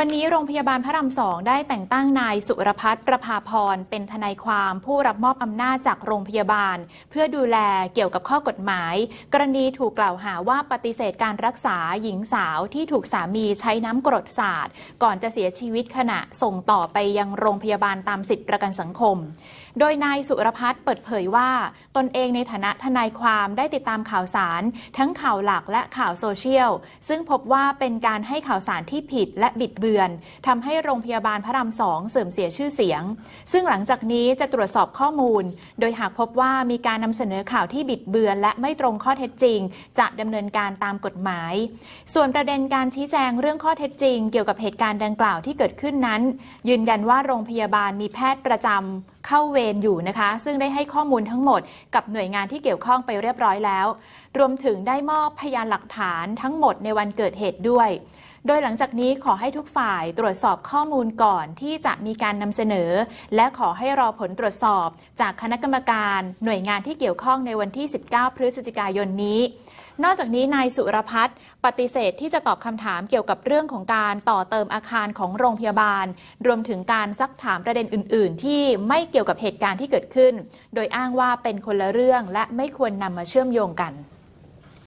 วันนี้โรงพยาบาลพระรามสองได้แต่งตั้งนายสุรพัฒน์ประภาพรเป็นทนายความผู้รับมอบอำนาจจากโรงพยาบาล เพื่อดูแลเกี่ยวกับข้อกฎหมาย กรณีถูกกล่าวหาว่าปฏิเสธการรักษาหญิงสาวที่ถูกสามีใช้น้ำกรดสาดก่อนจะเสียชีวิตขณะส่งต่อไปยังโรงพยาบาลตามสิทธิประกันสังคมโดยนายสุรพัฒน์เปิดเผยว่า ตนเองในฐานะทนายความได้ติดตามข่าวสาร ทั้งข่าวหลักและข่าวโซเชียลซึ่งพบว่าเป็นการให้ข่าวสารที่ผิดและบิดเบือนทำให้โรงพยาบาลพระรามสองเสื่อมเสียชื่อเสียง ซึ่งหลังจากนี้จะตรวจสอบข้อมูล โดยหากพบว่ามีการนำเสนอข่าวที่บิดเบือน และไม่ตรงข้อเท็จจริงจะดำเนินการตามกฎหมาย ส่วนประเด็นการชี้แจงเรื่องข้อเท็จจริง เกี่ยวกับเหตุการณ์ดังกล่าวที่เกิดขึ้นนั้น ยืนยันว่าโรงพยาบาลมีแพทย์ประจำเข้าเวรอยู่นะคะ ซึ่งได้ให้ข้อมูลทั้งหมดกับหน่วยงานที่เกี่ยวข้องไปเรียบร้อยแล้ว รวมถึงได้มอบพยานหลักฐานทั้งหมดในวันเกิดเหตุด้วย โดยหลังจากนี้ขอให้ทุกฝ่ายตรวจสอบข้อมูลก่อนที่จะมีการนำเสนอ และขอให้รอผลตรวจสอบ จากคณะกรรมการหน่วยงานที่เกี่ยวข้องในวันที่ 19 พฤศจิกายนนี้นอกจากนี้นายสุรพัฒน์ปฏิเสธที่จะตอบคำถามเกี่ยวกับเรื่องของการต่อเติมอาคารของโรงพยาบาล รวมถึงการซักถามประเด็นอื่นๆ ที่ไม่เกี่ยวกับเหตุการณ์ที่เกิดขึ้น โดยอ้างว่าเป็นคนละเรื่องและไม่ควรนำมาเชื่อมโยงกัน